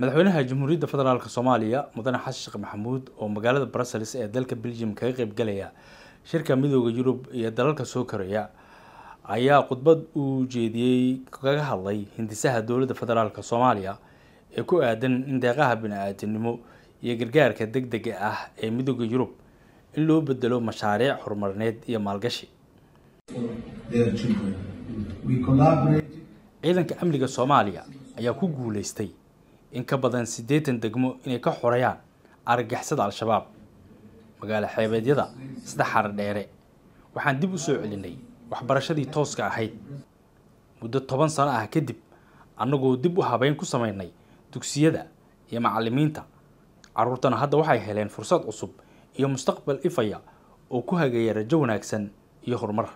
madaxweynaha jamhuuriyadda federaalk soomaaliya mudane xasan sheekh maxamuud oo magaalada brusels ee dalka belgium kaga qeybgalaya shirka midooda yurub iyo dalalka soo koraya ayaa khudbad uu jeediyey kaga hadlay hindisaha dowladda federaalk soomaaliya ee ku aadan in deeqaha bini-aadanimo iyo gargaarka deg dega ah ee midooda yurub in loo bedelo mashaariic horumarneed iyo maalgashi ciidanka amniga soomaaliya ayaa ku guuleystay in ka badan siddeetan degmo inay ka xorayaan argagixisada al-shabaab magaalo xeebeedyada sida xaradheere waxaan dib u soo celinay waxbarashadii tooska ahayd muddo toban sano ah kadib annagoo dib u habeyn ku samaynay dugsiyada iyo macallimiinta carruurtana hadda waxay heleen fursad cusub iyo mustaqbal ifaya oo ku hageeya rajo wanaagsan iyo horumar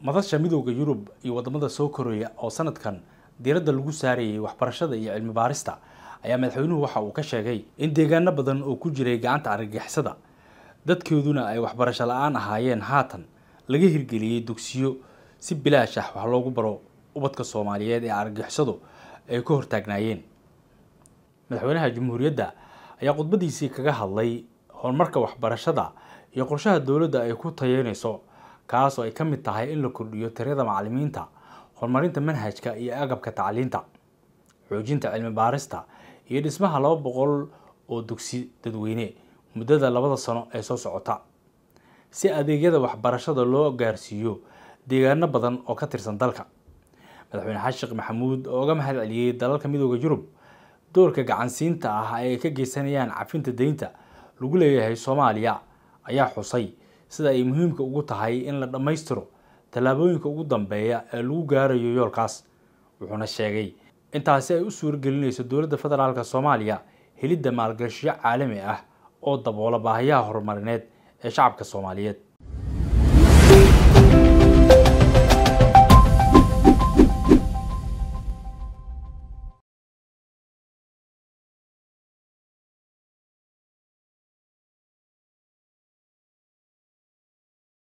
madasha midooda yurub iyo waddamada soo koraya oo sanadkan diiradda lagu saarayay waxbarashada iyo cilmi baarista ayaa madaxweynuhu waxa uu ka sheegay in deegaano badan oo ku jiray gacanta argagixisada dadkooduna ay waxbarasho la-aan ahaayeen haatan laga hirgeliyey dugsiyo si bilaash ah wax loogu baro ubadka soomaaliyeed ee argagixisadu ay ka hortaagnaayeen madaxweynaha jamhuuriyadda ayaa khudbadiisii kaga hadlay horumarka waxbarashada iyo qorshaha dowladda ay ku tayeynayso kaasoo ay ka mid tahay in la kordhiyo tirada macalimiinta horumarinta manhajka iyo agabka tacliinta xoojinta cilmi baarista iyo dhismaha laba boqol oo dugsi dadweyne muddada labada sano ee soo socota si adeegyada waxbarashada loo gaarsiiyo deegaano badan oo ka tirsan dalka madaxweyne xasan maxamuud oo uga mahad celiyey dalalka midooda yurub doorka gacansiinta ah ay ka geysanayaan cafinta deynta lagu leeyahay soomaaliya ayaa xusay sida ay muhiimka ugu tahay in la dhammaystiro tallaabooyinka ugu dambeeya ee lagu gaarayo yoolkaas wuxuuna sheegay intaasi ay u suuragelinayso dowladda federaalk soomaaliya helidda maalgashyo caalami ah oo daboola baahiyaha horumarineed ee shacabka soomaaliyeed